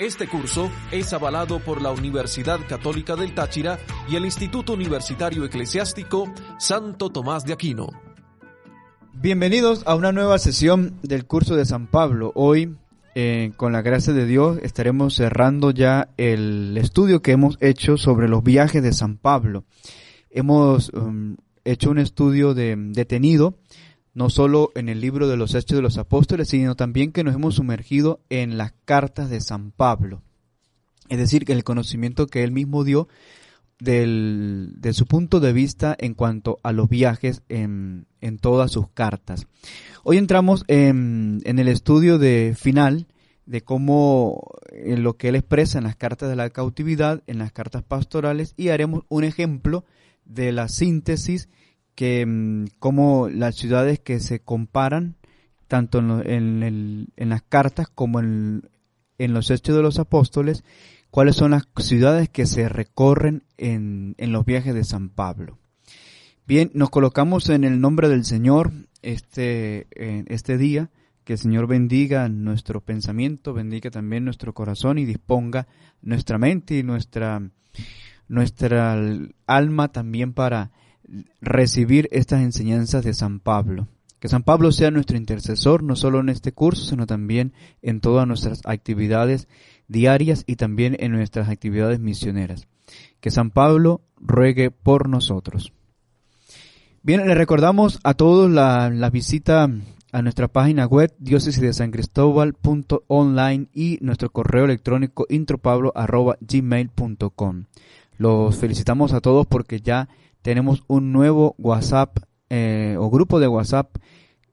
este curso es avalado por la Universidad Católica del Táchira y el Instituto Universitario Eclesiástico Santo Tomás de Aquino. Bienvenidos a una nueva sesión del curso de San Pablo. Hoy, eh, con la gracia de Dios, estaremos cerrando ya el estudio que hemos hecho sobre los viajes de San Pablo. Hemos um, hecho un estudio de, detenido no solo en el libro de los Hechos de los Apóstoles, sino también que nos hemos sumergido en las cartas de San Pablo. Es decir, que el conocimiento que él mismo dio de su punto de vista en cuanto a los viajes en, todas sus cartas. Hoy entramos en, en, el estudio de final de cómo en lo que él expresa en las cartas de la cautividad, en las cartas pastorales, y haremos un ejemplo de la síntesis que mm, como las ciudades que se comparan, tanto en, las cartas como en, en, los hechos de los apóstoles, cuáles son las ciudades que se recorren en, los viajes de San Pablo. Bien, nos colocamos en el nombre del Señor este, este día. Que el Señor bendiga nuestro pensamiento, bendiga también nuestro corazón y disponga nuestra mente y nuestra, nuestra alma también para recibir estas enseñanzas de San Pablo. Que San Pablo sea nuestro intercesor, no solo en este curso, sino también en todas nuestras actividades diarias y también en nuestras actividades misioneras. Que San Pablo ruegue por nosotros. Bien, le recordamos a todos la, visita a nuestra página web diócesis y nuestro correo electrónico intropablo.gmail.com. Los felicitamos a todos porque ya tenemos un nuevo WhatsApp eh, o grupo de WhatsApp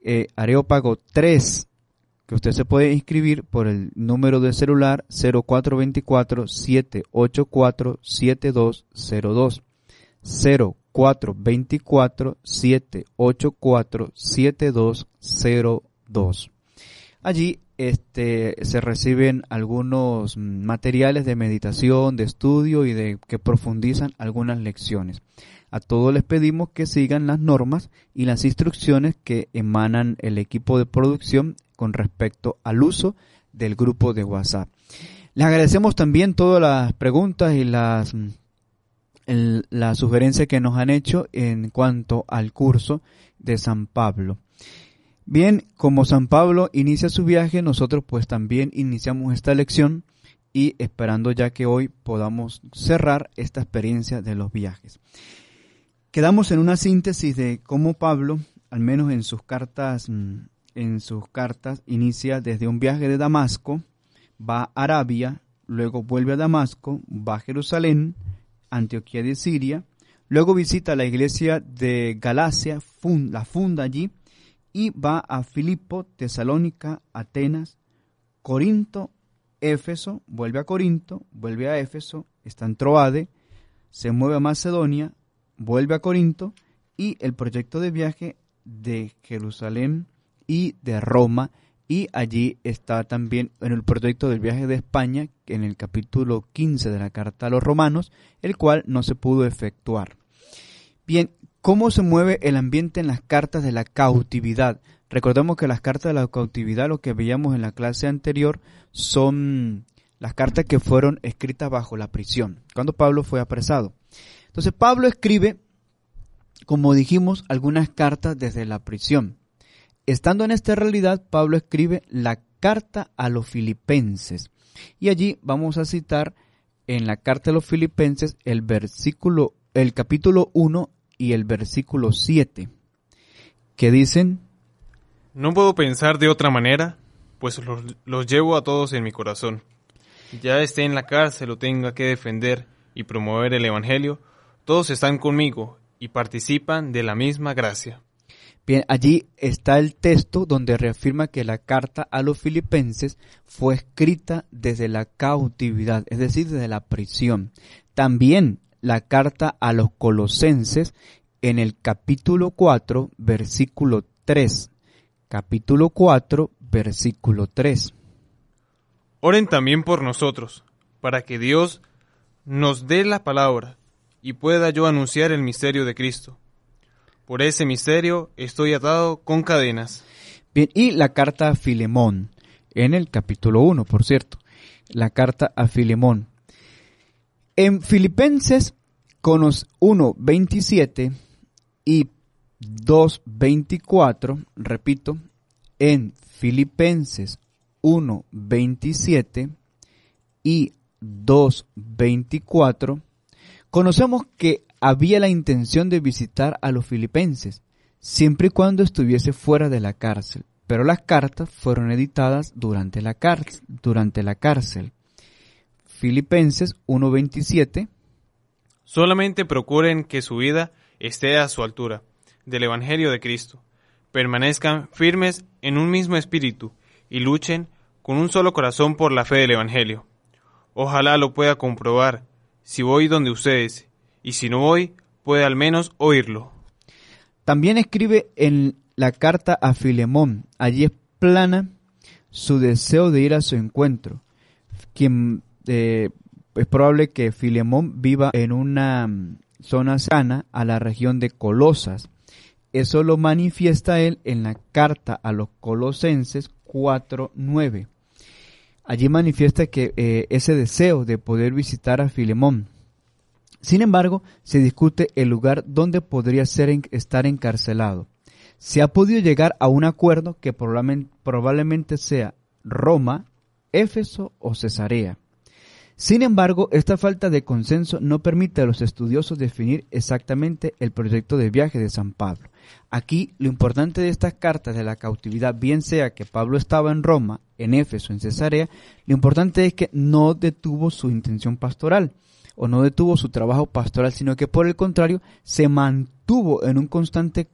eh, Areópago 3 que usted se puede inscribir por el número de celular 0424-784-7202. 0424-784-7202. Allí este, se reciben algunos materiales de meditación, de estudio y de que profundizan algunas lecciones. A todos les pedimos que sigan las normas y las instrucciones que emanan el equipo de producción con respecto al uso del grupo de WhatsApp. Les agradecemos también todas las preguntas y las, mm, sugerencias que nos han hecho en cuanto al curso de San Pablo. Bien, como San Pablo inicia su viaje, nosotros pues también iniciamos esta lección y esperando ya que hoy podamos cerrar esta experiencia de los viajes. Quedamos en una síntesis de cómo Pablo, al menos en sus cartas, mm, en sus cartas, inicia desde un viaje de Damasco, va a Arabia, luego vuelve a Damasco, va a Jerusalén, Antioquía de Siria, luego visita la iglesia de Galacia, la funda allí, y va a Filipo, Tesalónica, Atenas, Corinto, Éfeso, vuelve a Corinto, vuelve a Éfeso, está en Troade, se mueve a Macedonia, vuelve a Corinto y el proyecto de viaje de Jerusalén y de Roma y allí está también en el proyecto del viaje de España en el capítulo 15 de la carta a los romanos, el cual no se pudo efectuar. Bien, ¿cómo se mueve el ambiente en las cartas de la cautividad? Recordemos que las cartas de la cautividad, lo que veíamos en la clase anterior, son las cartas que fueron escritas bajo la prisión, cuando Pablo fue apresado. Entonces Pablo escribe, como dijimos, algunas cartas desde la prisión. Estando en esta realidad, Pablo escribe la carta a los filipenses. Y allí vamos a citar en la carta a los filipenses el versículo, el capítulo 1 y el versículo 7, que dicen, No puedo pensar de otra manera, pues los, los llevo a todos en mi corazón. Ya esté en la cárcel o tenga que defender y promover el Evangelio, todos están conmigo y participan de la misma gracia. Bien, allí está el texto donde reafirma que la carta a los filipenses fue escrita desde la cautividad, es decir, desde la prisión. También la carta a los colosenses en el capítulo 4, versículo 3. Capítulo 4, versículo 3. Oren también por nosotros, para que Dios nos dé la palabra y pueda yo anunciar el misterio de Cristo. Por ese misterio estoy atado con cadenas. Bien, y la carta a Filemón, en el capítulo 1, por cierto, la carta a Filemón. En Filipenses 1.27 y 2.24, repito, en Filipenses 1.27 y 2.24, Conocemos que había la intención de visitar a los filipenses, siempre y cuando estuviese fuera de la cárcel, pero las cartas fueron editadas durante la, cárcel. Filipenses 1.27 Solamente procuren que su vida esté a su altura, del Evangelio de Cristo. Permanezcan firmes en un mismo espíritu y luchen con un solo corazón por la fe del Evangelio. Ojalá lo pueda comprobar si voy donde ustedes, y si no voy, puede al menos oírlo. También escribe en la carta a Filemón, allí es plana su deseo de ir a su encuentro, quien eh, es probable que Filemón viva en una zona sana a la región de Colosas. Eso lo manifiesta él en la carta a los Colosenses 4.9. Allí manifiesta que eh, ese deseo de poder visitar a Filemón. Sin embargo, se discute el lugar donde podría ser estar encarcelado. Se ha podido llegar a un acuerdo que probablemente sea Roma, Éfeso o Cesarea. Sin embargo, esta falta de consenso no permite a los estudiosos definir exactamente el proyecto de viaje de San Pablo. Aquí lo importante de estas cartas de la cautividad, bien sea que Pablo estaba en Roma, en Éfeso, en Cesarea, lo importante es que no detuvo su intención pastoral o no detuvo su trabajo pastoral, sino que por el contrario se mantuvo en un constante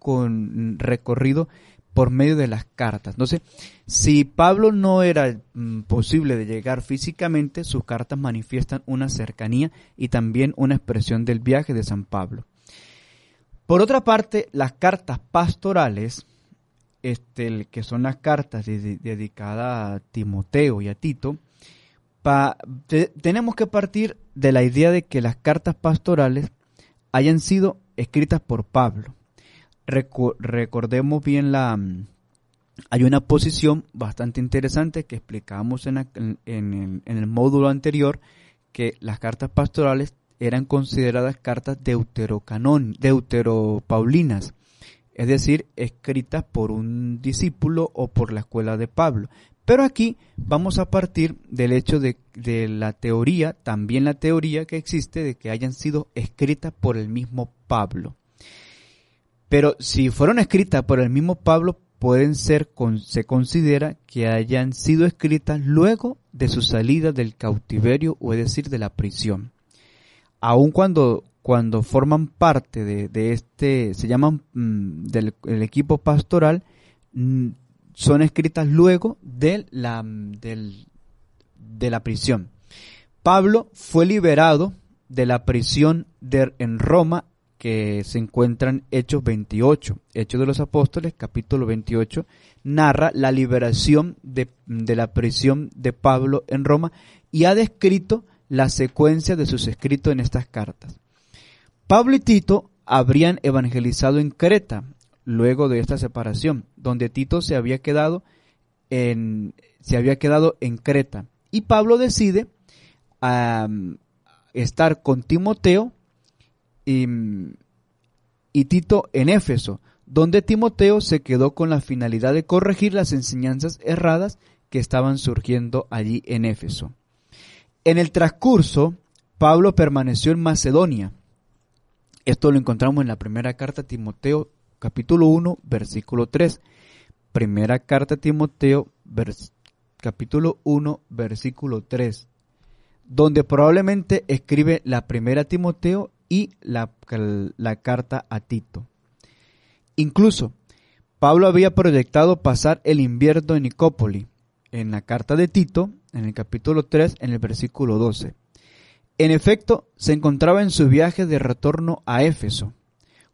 recorrido por medio de las cartas. Entonces, si Pablo no era mm, posible de llegar físicamente, sus cartas manifiestan una cercanía y también una expresión del viaje de San Pablo. Por otra parte, las cartas pastorales, este, que son las cartas dedicadas a Timoteo y a Tito, tenemos que partir de la idea de que las cartas pastorales hayan sido escritas por Pablo. recordemos bien la... Mm, hay una posición bastante interesante que explicamos en el módulo anterior, que las cartas pastorales eran consideradas cartas deuterocanón, deuteropaulinas, es decir, escritas por un discípulo o por la escuela de Pablo. Pero aquí vamos a partir del hecho de, de la teoría, también la teoría que existe de que hayan sido escritas por el mismo Pablo. Pero si fueron escritas por el mismo Pablo, pueden ser, se considera que hayan sido escritas luego de su salida del cautiverio o es decir de la prisión aun cuando, cuando forman parte de, este, se llaman mm, del equipo pastoral, mm, son escritas luego de la, de la prisión. Pablo fue liberado de la prisión de, en Roma que se encuentran Hechos 28. Hechos de los Apóstoles, capítulo 28, narra la liberación de, de, la prisión de Pablo en Roma y ha descrito la secuencia de sus escritos en estas cartas. Pablo y Tito habrían evangelizado en Creta luego de esta separación, donde Tito se había quedado en, se había quedado en Creta. Y Pablo decide estar con Timoteo y Tito en Éfeso, donde Timoteo se quedó con la finalidad de corregir las enseñanzas erradas que estaban surgiendo allí en Éfeso. En el transcurso, Pablo permaneció en Macedonia. Esto lo encontramos en la primera carta a Timoteo, capítulo 1, versículo 3. Primera carta a Timoteo, capítulo 1, versículo 3, donde probablemente escribe la primera Timoteo y la, la carta a Tito. Incluso, Pablo había proyectado pasar el invierno en Nicópoli, en la carta de Tito, en el capítulo 3, en el versículo 12. En efecto, se encontraba en su viaje de retorno a Éfeso,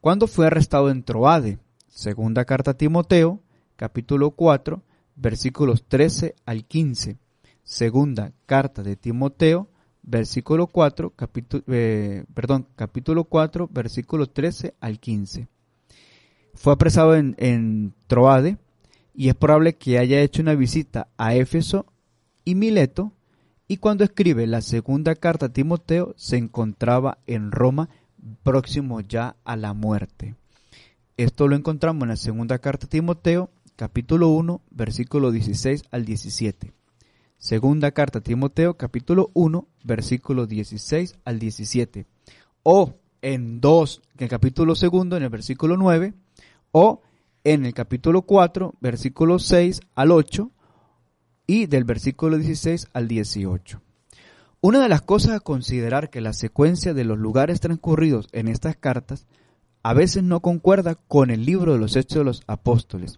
cuando fue arrestado en Troade, segunda carta a Timoteo, capítulo 4, versículos 13 al 15, segunda carta de Timoteo, versículo 4, capítulo, eh, perdón, capítulo 4, versículo 13 al 15. Fue apresado en, en Troade, y es probable que haya hecho una visita a Éfeso y Mileto, y cuando escribe la segunda carta a Timoteo se encontraba en Roma próximo ya a la muerte. Esto lo encontramos en la segunda carta a Timoteo, capítulo 1, versículo 16 al 17. Segunda carta a Timoteo, capítulo 1, versículo 16 al 17. O en 2, en el capítulo 2, en el versículo 9, o en el capítulo 4, versículo 6 al 8 y del versículo 16 al 18. Una de las cosas a considerar que la secuencia de los lugares transcurridos en estas cartas a veces no concuerda con el libro de los Hechos de los Apóstoles,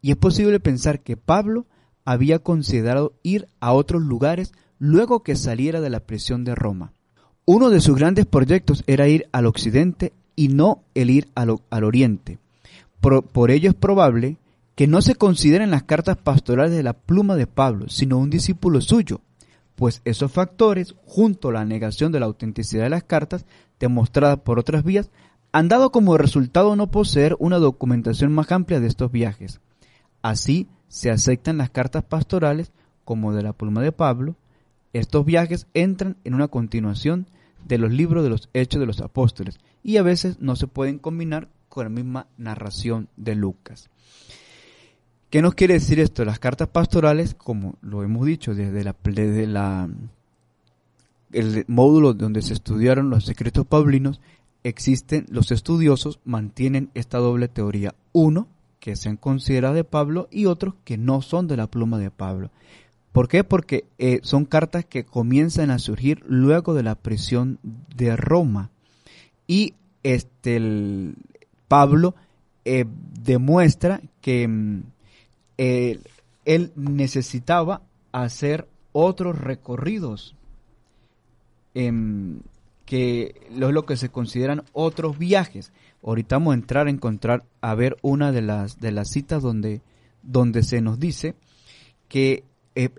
y es posible pensar que Pablo había considerado ir a otros lugares luego que saliera de la prisión de Roma. Uno de sus grandes proyectos era ir al occidente y no el ir al, al oriente por, ello es probable que no se consideren las cartas pastorales de la pluma de Pablo, sino un discípulo suyo, pues esos factores, junto a la negación de la autenticidad de las cartas, demostrada por otras vías, han dado como resultado no poseer una documentación más amplia de estos viajes. Así, se aceptan las cartas pastorales como de la pluma de Pablo. Estos viajes entran en una continuación de los libros de los Hechos de los Apóstoles y a veces no se pueden combinar con la misma narración de Lucas. ¿Qué nos quiere decir esto? Las cartas pastorales, como lo hemos dicho desde, la, la, el módulo donde se estudiaron los secretos paulinos, existen los estudiosos mantienen esta doble teoría. Uno, que se considera de Pablo y otros que no son de la pluma de Pablo. ¿Por qué? Porque eh, son cartas que comienzan a surgir luego de la prisión de Roma. Y este, Pablo eh, demuestra que mm, eh, él necesitaba hacer otros recorridos, em, que lo, lo que se consideran otros viajes. Ahorita vamos a entrar a encontrar, a ver una de las, de citas donde, donde se nos dice que eh,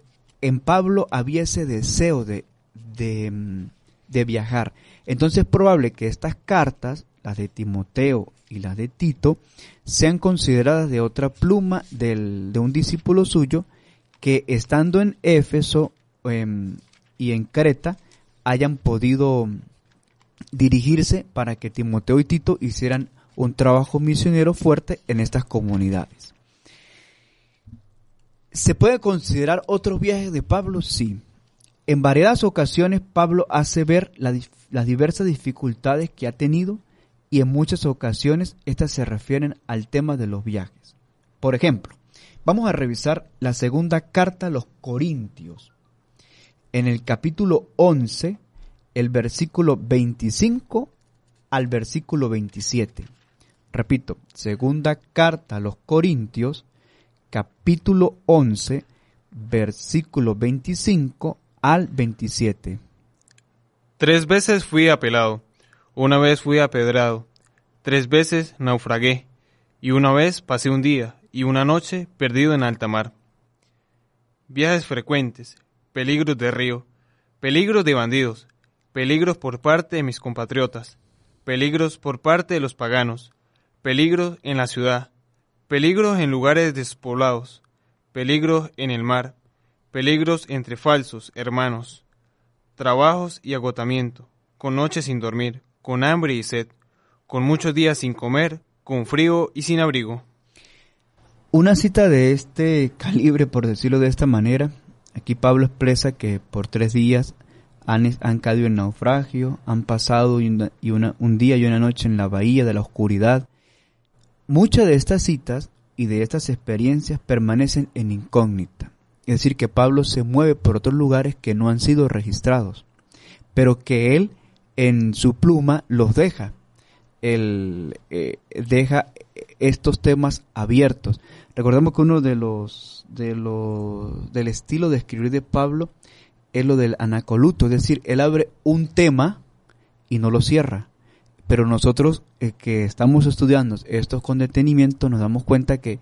en Pablo había ese deseo de, de, mm, de viajar. Entonces es probable que estas cartas, las de Timoteo y las de Tito sean consideradas de otra pluma del, de un discípulo suyo que estando en Éfeso em, y en Creta hayan podido dirigirse para que Timoteo y Tito hicieran un trabajo misionero fuerte en estas comunidades. ¿Se puede considerar otros viajes de Pablo? Sí. En variadas ocasiones Pablo hace ver las diversas dificultades que ha tenido y en muchas ocasiones estas se refieren al tema de los viajes. Por ejemplo, vamos a revisar la segunda carta a los Corintios. En el capítulo 11, el versículo 25 al versículo 27. Repito, segunda carta a los Corintios, capítulo 11, versículo 25 al 27. Tres veces fui apelado una vez fui apedrado, tres veces naufragué, y una vez pasé un día y una noche perdido en alta mar. Viajes frecuentes, peligros de río, peligros de bandidos, peligros por parte de mis compatriotas, peligros por parte de los paganos, peligros en la ciudad, peligros en lugares despoblados, peligros en el mar, peligros entre falsos hermanos, trabajos y agotamiento, con noches sin dormir, con hambre y sed, con muchos días sin comer, con frío y sin abrigo. Una cita de este calibre, por decirlo de esta manera, aquí Pablo expresa que por tres días han, caído en naufragio, han pasado y un día y una noche en la bahía de la oscuridad. Muchas de estas citas y de estas experiencias permanecen en incógnita, es decir, que Pablo se mueve por otros lugares que no han sido registrados, pero que él en su pluma los deja. él eh, deja estos temas abiertos. Recordemos que uno de los, de del estilo de escribir de Pablo es lo del anacoluto, es decir, él abre un tema y no lo cierra. Pero nosotros eh, que estamos estudiando estos con detenimiento nos damos cuenta que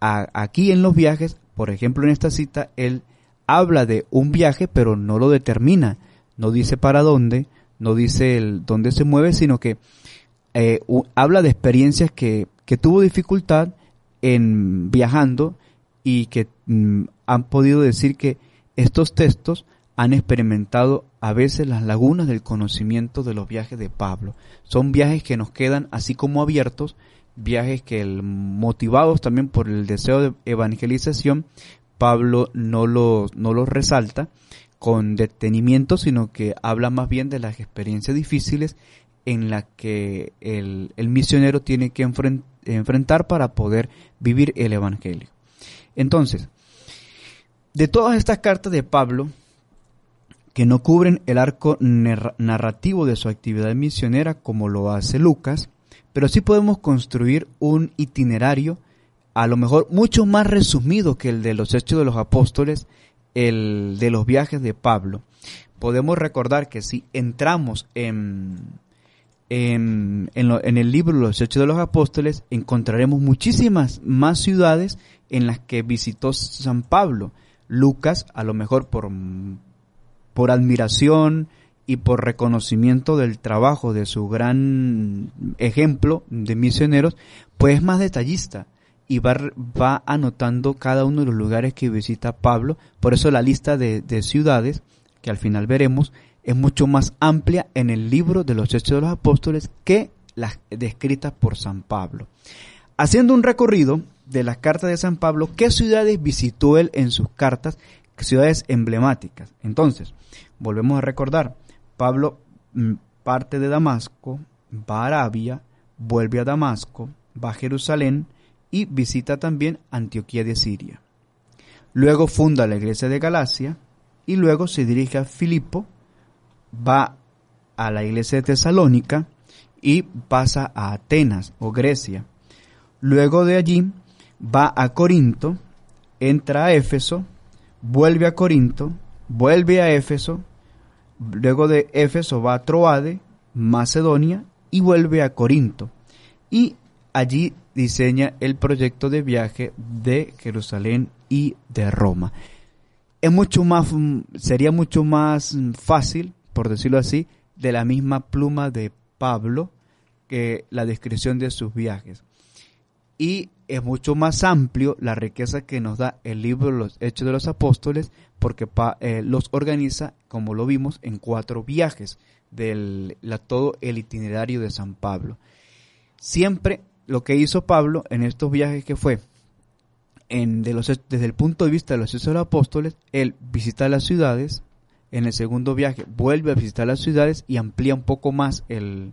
aquí en los viajes, por ejemplo en esta cita, él habla de un viaje pero no lo determina, no dice para dónde, no dice el dónde se mueve, sino que eh, habla de experiencias que, tuvo dificultad en viajando y que mm, han podido decir que estos textos han experimentado a veces las lagunas del conocimiento de los viajes de Pablo. Son viajes que nos quedan así como abiertos, viajes que motivados también por el deseo de evangelización, Pablo no no los resalta, con detenimiento, sino que habla más bien de las experiencias difíciles en las que el, misionero tiene que enfrentar para poder vivir el Evangelio. Entonces, de todas estas cartas de Pablo, que no cubren el arco narrativo de su actividad misionera como lo hace Lucas, pero sí podemos construir un itinerario a lo mejor mucho más resumido que el de los Hechos de los Apóstoles el, de los viajes de Pablo, podemos recordar que si entramos en, en, en, el libro Los Hechos de los Apóstoles, encontraremos muchísimas más ciudades en las que visitó San Pablo. Lucas, a lo mejor por, por admiración y por reconocimiento del trabajo de su gran ejemplo de misioneros, pues es más detallista y va, anotando cada uno de los lugares que visita Pablo. Por eso la lista de, de, ciudades, que al final veremos, es mucho más amplia en el libro de los Hechos de los Apóstoles que las descritas por San Pablo. Haciendo un recorrido de las cartas de San Pablo, ¿qué ciudades visitó él en sus cartas? Ciudades emblemáticas. Entonces, volvemos a recordar, Pablo mm, parte de Damasco, va a Arabia, vuelve a Damasco, va a Jerusalén, y visita también Antioquía de Siria. Luego funda la iglesia de Galacia y luego se dirige a Filipo, va a la iglesia de Tesalónica y pasa a Atenas o Grecia. Luego de allí va a Corinto, entra a Éfeso, vuelve a Corinto, vuelve a Éfeso, luego de Éfeso va a Troade, Macedonia y vuelve a Corinto. Y Allí diseña el proyecto de viaje de Jerusalén y de Roma. Es mucho más, mm, sería mucho más mm, fácil, por decirlo así, de la misma pluma de Pablo que la descripción de sus viajes. Y es mucho más amplio la riqueza que nos da el libro Los Hechos de los Apóstoles, porque eh, los organiza, como lo vimos, en cuatro viajes del todo el itinerario de San Pablo. Siempre lo que hizo Pablo en estos viajes que fue, en, los, desde el punto de vista de los hechos de los apóstoles, él visita las ciudades, en el segundo viaje vuelve a visitar las ciudades y amplía un poco más el,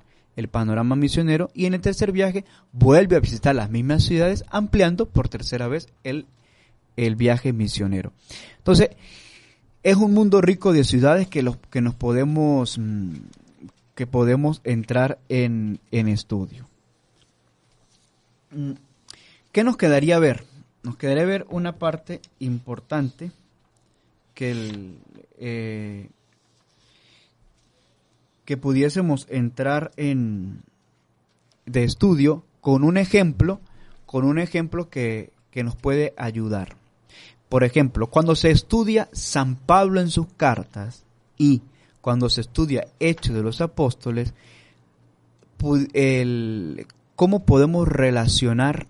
panorama misionero, y en el tercer viaje vuelve a visitar las mismas ciudades, ampliando por tercera vez el, viaje misionero. Entonces, es un mundo rico de ciudades que, los, que nos podemos, mm, que podemos entrar en estudio. Mm, ¿Qué nos quedaría ver? Nos quedaría ver una parte importante que el, eh, que pudiésemos entrar en de estudio con un ejemplo, con un ejemplo que, que nos puede ayudar. Por ejemplo, cuando se estudia San Pablo en sus cartas y cuando se estudia Hechos de los Apóstoles, el, cómo podemos relacionar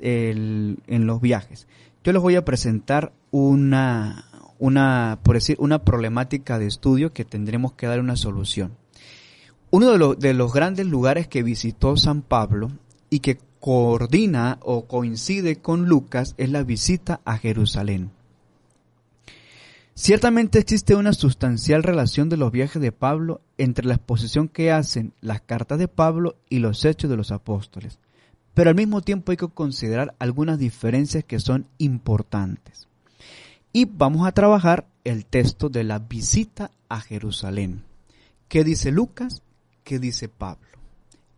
en los viajes. Yo les voy a presentar una, una, por decir, una problemática de estudio que tendremos que dar una solución. Uno de, los, de los grandes lugares que visitó San Pablo y que coordina o coincide con Lucas es la visita a Jerusalén. Ciertamente existe una sustancial relación de los viajes de Pablo entre la exposición que hacen las cartas de Pablo y los hechos de los apóstoles, pero al mismo tiempo hay que considerar algunas diferencias que son importantes. Y vamos a trabajar el texto de la visita a Jerusalén. ¿Qué dice Lucas? ¿Qué dice Pablo?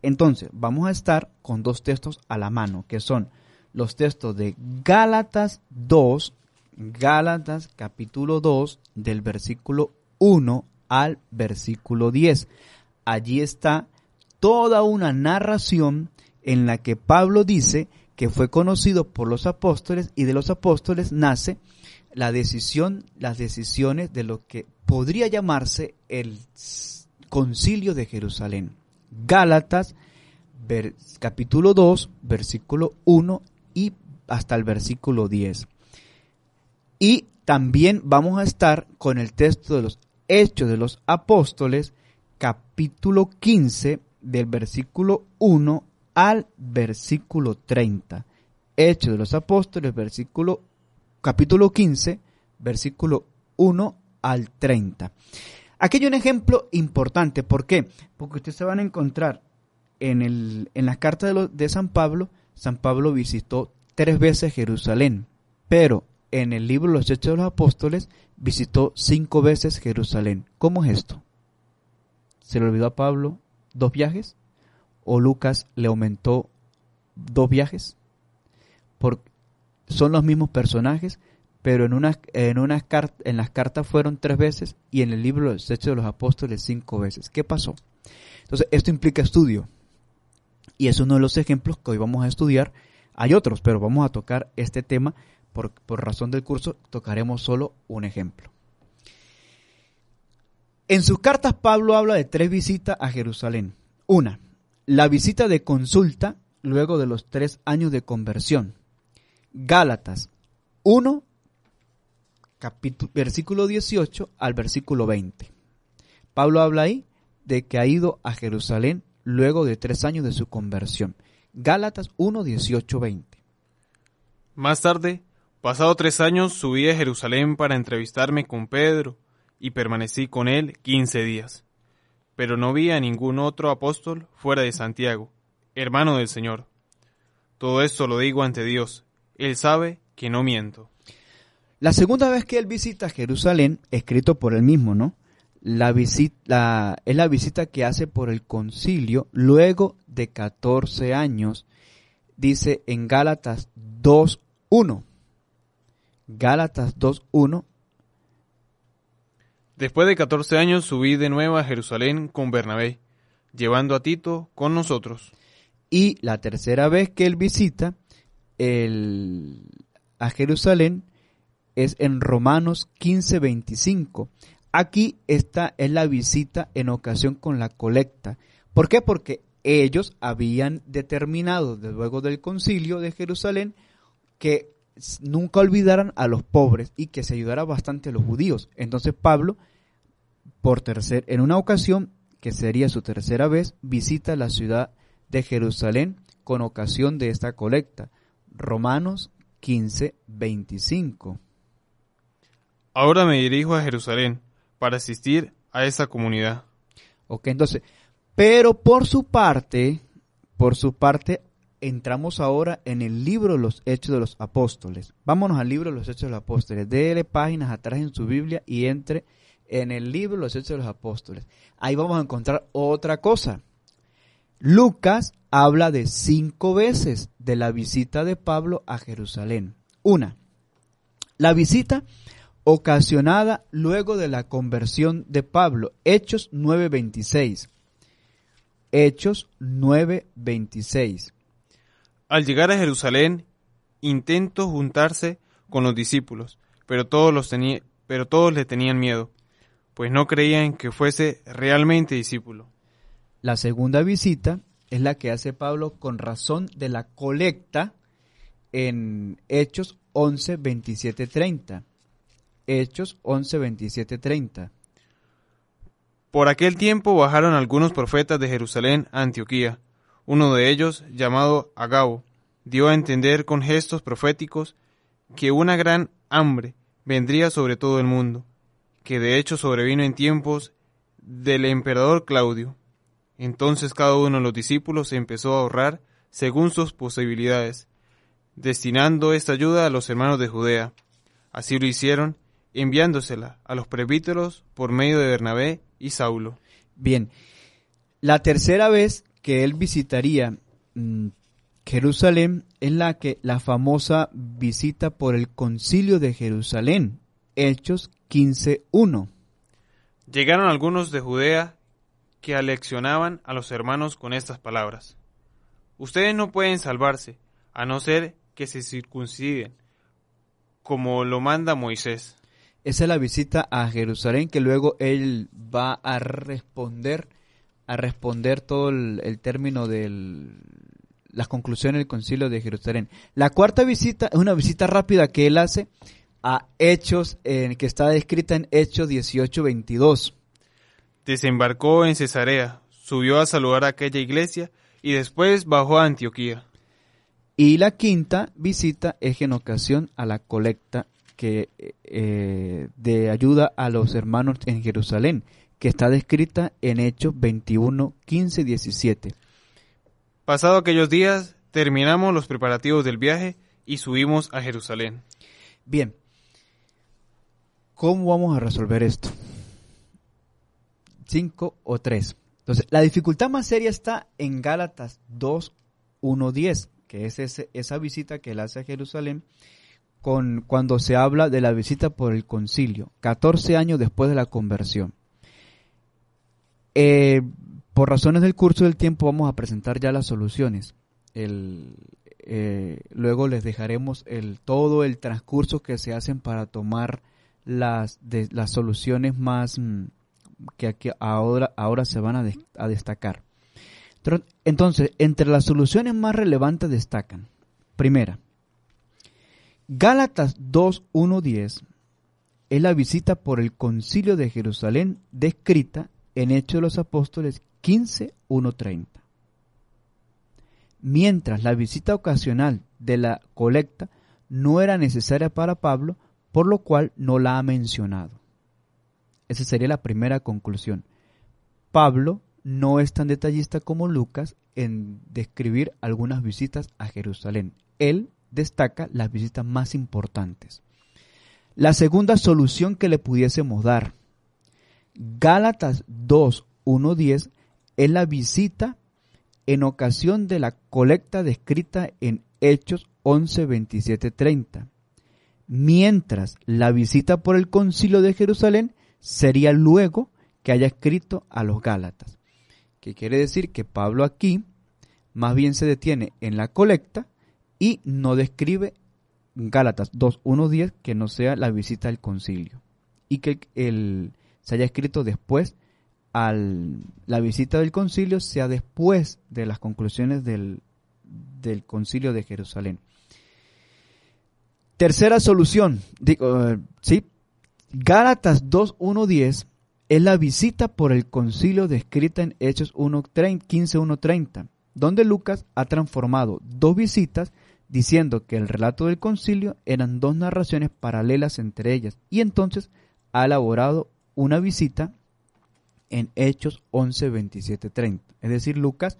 Entonces, vamos a estar con dos textos a la mano, que son los textos de Gálatas 2, Gálatas capítulo 2 del versículo 1 al versículo 10. Allí está toda una narración en la que Pablo dice que fue conocido por los apóstoles y de los apóstoles nace la decisión, las decisiones de lo que podría llamarse el concilio de Jerusalén. Gálatas capítulo 2, versículo 1 y hasta el versículo 10. Y también vamos a estar con el texto de los Hechos de los Apóstoles, capítulo 15, del versículo 1 al versículo 30. Hechos de los Apóstoles, versículo, capítulo 15, versículo 1 al 30. Aquí hay un ejemplo importante. ¿Por qué? Porque ustedes se van a encontrar en, el, en las cartas de San Pablo. San Pablo visitó tres veces Jerusalén, pero en el libro Los Hechos de los Apóstoles, visitó cinco veces Jerusalén. ¿Cómo es esto? ¿Se le olvidó a Pablo dos viajes? ¿O Lucas le aumentó dos viajes? Porque son los mismos personajes, pero en, en, unas en las cartas fueron tres veces y en el libro Los Hechos de los Apóstoles cinco veces. ¿Qué pasó? Entonces, esto implica estudio. Y es uno de los ejemplos que hoy vamos a estudiar. Hay otros, pero vamos a tocar este tema por, razón del curso, tocaremos solo un ejemplo. En sus cartas Pablo habla de tres visitas a Jerusalén. Una, la visita de consulta luego de los tres años de conversión. Gálatas 1, capítulo, versículo 18 al versículo 20. Pablo habla ahí de que ha ido a Jerusalén luego de tres años de su conversión. Gálatas 1, 18, 20. Más tarde, Pasado tres años subí a Jerusalén para entrevistarme con Pedro y permanecí con él quince días. Pero no vi a ningún otro apóstol fuera de Santiago, hermano del Señor. Todo esto lo digo ante Dios. Él sabe que no miento. La segunda vez que él visita Jerusalén, escrito por él mismo, ¿no? La visita, es la visita que hace por el concilio luego de catorce años, dice en Gálatas 2.1. Gálatas 2.1. Después de 14 años subí de nuevo a Jerusalén con Bernabé, llevando a Tito con nosotros. Y la tercera vez que él visita a Jerusalén es en Romanos 15.25. Aquí esta es la visita en ocasión con la colecta. ¿Por qué? Porque ellos habían determinado luego del concilio de Jerusalén que nunca olvidaran a los pobres y que se ayudara bastante a los judíos. Entonces Pablo, por tercer, en una ocasión, que sería su tercera vez, visita la ciudad de Jerusalén con ocasión de esta colecta. Romanos 15, 25. Ahora me dirijo a Jerusalén para asistir a esa comunidad. Ok, entonces, pero por su parte, por su parte, entramos ahora en el libro de los Hechos de los Apóstoles. Vámonos al libro de los Hechos de los Apóstoles. Dele páginas atrás en su Biblia y entre en el libro de los Hechos de los Apóstoles. Ahí vamos a encontrar otra cosa. Lucas habla de cinco veces de la visita de Pablo a Jerusalén. Una, la visita ocasionada luego de la conversión de Pablo. Hechos 9.26. Hechos 9.26. Al llegar a Jerusalén, intentó juntarse con los discípulos, pero todos, los pero todos le tenían miedo, pues no creían que fuese realmente discípulo. La segunda visita es la que hace Pablo con razón de la colecta en Hechos 11, 30. Hechos 30. Por aquel tiempo bajaron algunos profetas de Jerusalén a Antioquía uno de ellos, llamado Agabo, dio a entender con gestos proféticos que una gran hambre vendría sobre todo el mundo, que de hecho sobrevino en tiempos del emperador Claudio. Entonces cada uno de los discípulos empezó a ahorrar según sus posibilidades, destinando esta ayuda a los hermanos de Judea. Así lo hicieron, enviándosela a los presbíteros por medio de Bernabé y Saulo. Bien, la tercera vez que él visitaría mm, Jerusalén es la que la famosa visita por el Concilio de Jerusalén, Hechos 15:1. Llegaron algunos de Judea que aleccionaban a los hermanos con estas palabras: Ustedes no pueden salvarse a no ser que se circunciden, como lo manda Moisés. Esa es la visita a Jerusalén que luego él va a responder a responder todo el, término de las conclusiones del concilio de Jerusalén. La cuarta visita es una visita rápida que él hace a Hechos, en, que está descrita en Hechos 18:22. Desembarcó en Cesarea, subió a saludar a aquella iglesia y después bajó a Antioquía. Y la quinta visita es en ocasión a la colecta que, eh, de ayuda a los hermanos en Jerusalén, que está descrita en Hechos 21, 15 y 17. Pasado aquellos días, terminamos los preparativos del viaje y subimos a Jerusalén. Bien, ¿cómo vamos a resolver esto? Cinco o tres. Entonces, la dificultad más seria está en Gálatas 2, 1, 10, que es esa visita que él hace a Jerusalén con, cuando se habla de la visita por el concilio, 14 años después de la conversión. Eh, por razones del curso del tiempo vamos a presentar ya las soluciones. Eh, luego les dejaremos el, todo el transcurso que se hacen para tomar las, soluciones más mm, que ahora, se van a, a destacar. Entonces, entre las soluciones más relevantes destacan, primera, Gálatas 2.1.10 es la visita por el concilio de Jerusalén descrita en Hechos de los Apóstoles 15, 1.30. Mientras la visita ocasional de la colecta no era necesaria para Pablo, por lo cual no la ha mencionado. Esa sería la primera conclusión. Pablo no es tan detallista como Lucas en describir algunas visitas a Jerusalén. Él destaca las visitas más importantes. La segunda solución que le pudiésemos dar Gálatas 2, es la visita en ocasión de la colecta descrita en Hechos 11, 27, 30. Mientras la visita por el concilio de Jerusalén sería luego que haya escrito a los Gálatas. Que quiere decir que Pablo aquí más bien se detiene en la colecta y no describe Gálatas 2.1.10 que no sea la visita al concilio. Y que el, se haya escrito después al, la visita del concilio, sea después de las conclusiones del, concilio de Jerusalén. Tercera solución, digo, eh, ¿sí? Gálatas 2.1.10 es la visita por el concilio descrita en Hechos 30, donde Lucas ha transformado dos visitas diciendo que el relato del concilio eran dos narraciones paralelas entre ellas y entonces ha elaborado una visita en Hechos 11, 27, 30. Es decir, Lucas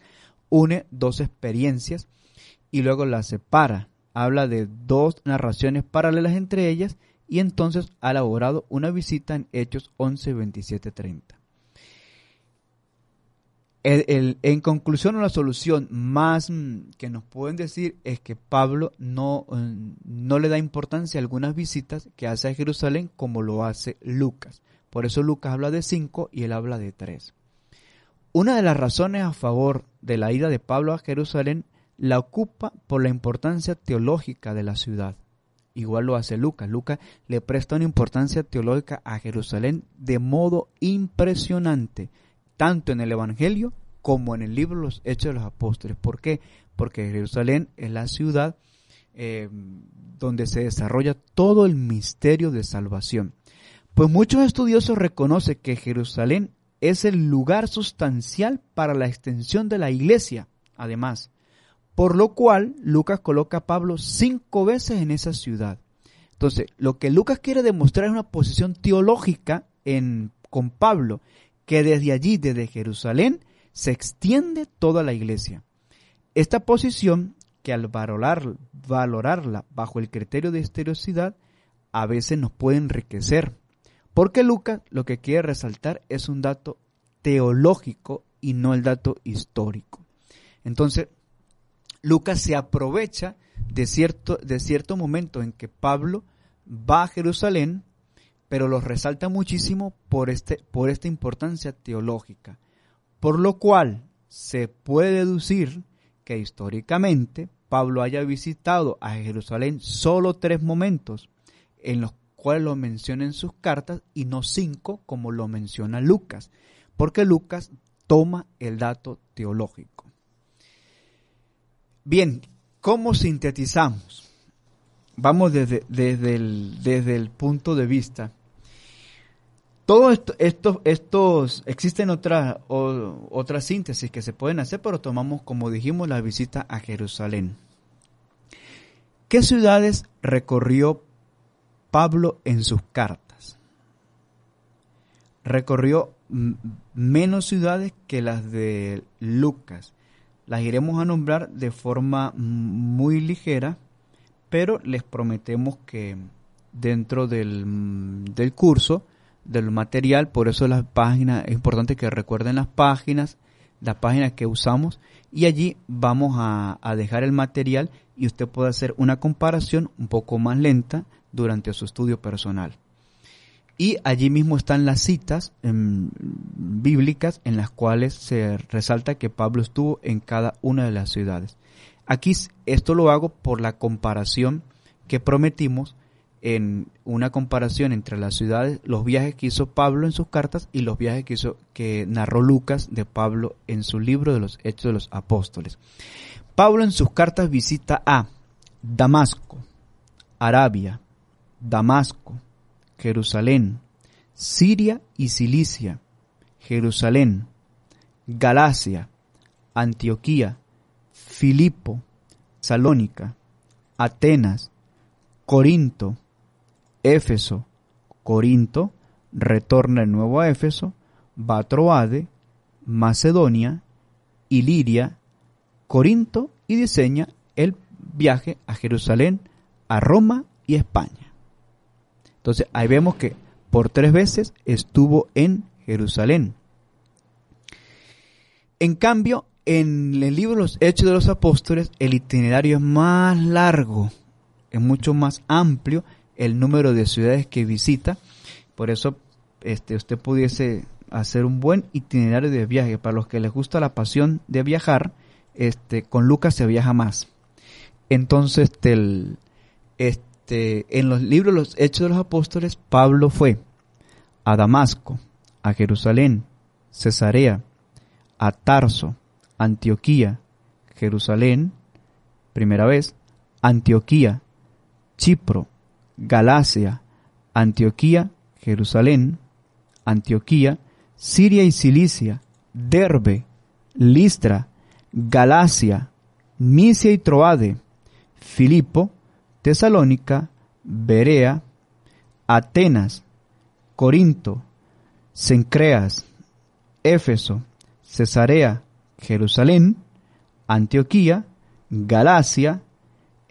une dos experiencias y luego las separa. Habla de dos narraciones paralelas entre ellas y entonces ha elaborado una visita en Hechos 11, 27, 30. en conclusión, la solución más mm, que nos pueden decir es que Pablo no, eh, no le da importancia a algunas visitas que hace a Jerusalén como lo hace Lucas. Por eso Lucas habla de cinco y él habla de tres. Una de las razones a favor de la ida de Pablo a Jerusalén la ocupa por la importancia teológica de la ciudad. Igual lo hace Lucas. Lucas le presta una importancia teológica a Jerusalén de modo impresionante, tanto en el Evangelio como en el libro de Los Hechos de los Apóstoles. ¿Por qué? Porque Jerusalén es la ciudad eh, donde se desarrolla todo el misterio de salvación. Pues muchos estudiosos reconocen que Jerusalén es el lugar sustancial para la extensión de la iglesia, además, por lo cual Lucas coloca a Pablo cinco veces en esa ciudad. Entonces, lo que Lucas quiere demostrar es una posición teológica en, con Pablo, que desde allí, desde Jerusalén, se extiende toda la iglesia. Esta posición, que al valorarla bajo el criterio de esterosidad, a veces nos puede enriquecer, porque Lucas lo que quiere resaltar es un dato teológico y no el dato histórico. Entonces, Lucas se aprovecha de cierto, de momento en que Pablo va a Jerusalén, pero lo resalta muchísimo por, este, por esta importancia teológica. Por lo cual se puede deducir que históricamente Pablo haya visitado a Jerusalén solo tres momentos en los cuales lo menciona en sus cartas y no cinco como lo menciona Lucas, porque Lucas toma el dato teológico. Bien, ¿cómo sintetizamos? Vamos desde, desde, el, punto de vista todos estos, estos, existen otras otra síntesis que se pueden hacer, pero tomamos, como dijimos, la visita a Jerusalén. ¿Qué ciudades recorrió Pablo en sus cartas. Recorrió menos ciudades que las de Lucas. Las iremos a nombrar de forma muy ligera, pero les prometemos que dentro del, curso, del material, por eso las páginas, es importante que recuerden las páginas, las páginas que usamos, y allí vamos a, a dejar el material y usted puede hacer una comparación un poco más lenta durante su estudio personal. Y allí mismo están las citas em, bíblicas en las cuales se resalta que Pablo estuvo en cada una de las ciudades. Aquí esto lo hago por la comparación que prometimos en una comparación entre las ciudades, los viajes que hizo Pablo en sus cartas y los viajes que hizo que narró Lucas de Pablo en su libro de los Hechos de los Apóstoles. Pablo en sus cartas visita a Damasco, Arabia, Damasco, Jerusalén, Siria y Cilicia, Jerusalén, Galacia, Antioquía, Filipo, Salónica, Atenas, Corinto, Éfeso, Corinto, retorna de nuevo a Éfeso, Batroade, Macedonia, Iliria, Corinto y diseña el viaje a Jerusalén, a Roma y España. Entonces ahí vemos que por tres veces estuvo en Jerusalén. En cambio, en el libro Los Hechos de los Apóstoles, el itinerario es más largo, es mucho más amplio el número de ciudades que visita. Por eso, este, usted pudiese hacer un buen itinerario de viaje. Para los que les gusta la pasión de viajar, este, con Lucas se viaja más. Entonces, este, este este, en los libros Los Hechos de los Apóstoles, Pablo fue a Damasco, a Jerusalén, Cesarea, a Tarso, Antioquía, Jerusalén, primera vez, Antioquía, Chipro, Galacia, Antioquía, Jerusalén, Antioquía, Siria y Cilicia, Derbe, Listra, Galacia, Misia y Troade, Filipo, Tesalónica, Berea, Atenas, Corinto, Cencreas, Éfeso, Cesarea, Jerusalén, Antioquía, Galacia,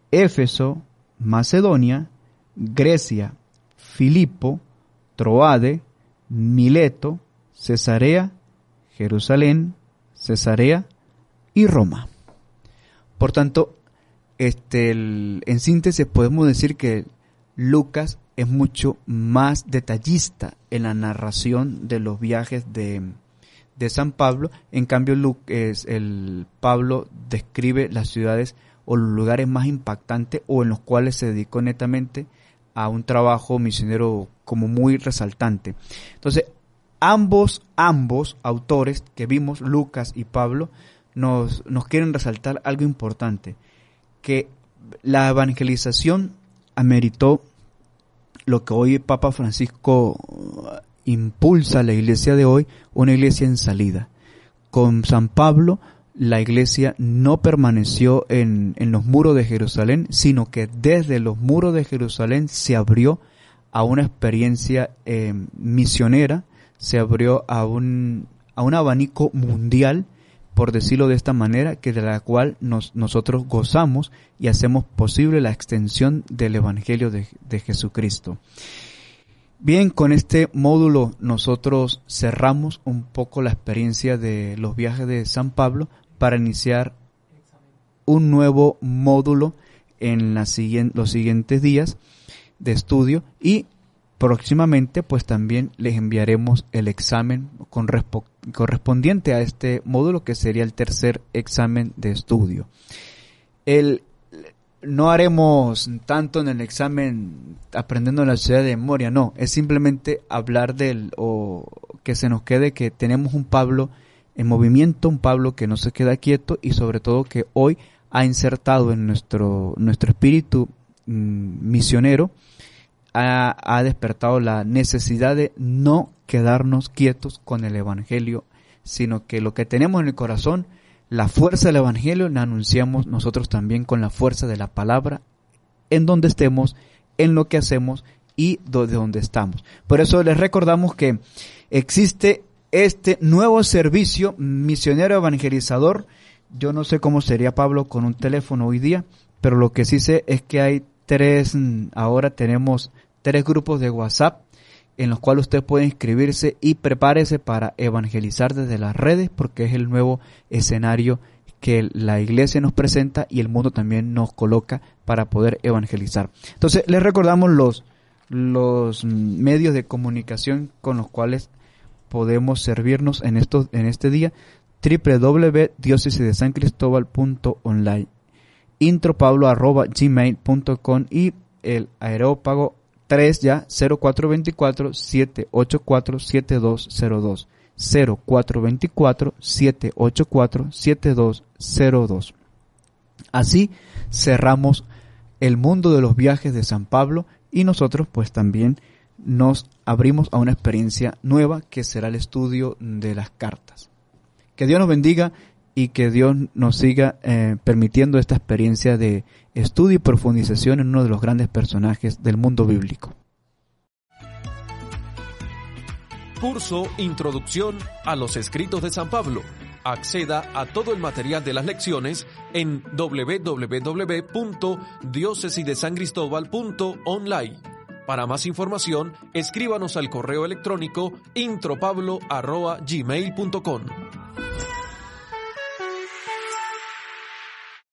Éfeso, Macedonia, Grecia, Filipo, Troade, Mileto, Cesarea, Jerusalén, Cesarea y Roma. Por tanto, este, en síntesis podemos decir que Lucas es mucho más detallista en la narración de los viajes de, de San Pablo. En cambio, el Pablo describe las ciudades o los lugares más impactantes o en los cuales se dedicó netamente a un trabajo misionero como muy resaltante. Entonces, ambos, ambos autores que vimos, Lucas y Pablo, nos, nos quieren resaltar algo importante que la evangelización ameritó lo que hoy Papa Francisco uh, impulsa a la iglesia de hoy, una iglesia en salida. Con San Pablo, la iglesia no permaneció en, los muros de Jerusalén, sino que desde los muros de Jerusalén se abrió a una experiencia eh, misionera, se abrió a un, a un abanico mundial por decirlo de esta manera, que de la cual nosotros gozamos y hacemos posible la extensión del Evangelio de, Jesucristo. Bien, con este módulo nosotros cerramos un poco la experiencia de los viajes de San Pablo para iniciar un nuevo módulo en los siguientes días de estudio y Próximamente pues también les enviaremos el examen correspondiente a este módulo que sería el tercer examen de estudio. El, no haremos tanto en el examen aprendiendo la ciudad de memoria, no, es simplemente hablar del o que se nos quede que tenemos un Pablo en movimiento, un Pablo que no se queda quieto y sobre todo que hoy ha insertado en nuestro, nuestro espíritu mm, misionero ha, despertado la necesidad de no quedarnos quietos con el Evangelio, sino que lo que tenemos en el corazón, la fuerza del Evangelio, la anunciamos nosotros también con la fuerza de la palabra, en donde estemos, en lo que hacemos y de donde estamos. Por eso les recordamos que existe este nuevo servicio misionero evangelizador. Yo no sé cómo sería Pablo con un teléfono hoy día, pero lo que sí sé es que hay tres, mm, ahora tenemos tres grupos de WhatsApp en los cuales usted puede inscribirse y prepárese para evangelizar desde las redes porque es el nuevo escenario que la iglesia nos presenta y el mundo también nos coloca para poder evangelizar. Entonces, les recordamos los, los medios de comunicación con los cuales podemos servirnos en, estos, en este día. www.diócesisdesancristóbal.online intropablo.gmail.com y el aerópago 3 ya, 0424-784-7202. 0424-784-7202. Así cerramos el mundo de los viajes de San Pablo y nosotros pues también nos abrimos a una experiencia nueva que será el estudio de las cartas. Que Dios nos bendiga y que Dios nos siga eh, permitiendo esta experiencia de estudio y profundización en uno de los grandes personajes del mundo bíblico. Curso Introducción a los Escritos de San Pablo. Acceda a todo el material de las lecciones en online Para más información, escríbanos al correo electrónico intropablo.gmail.com.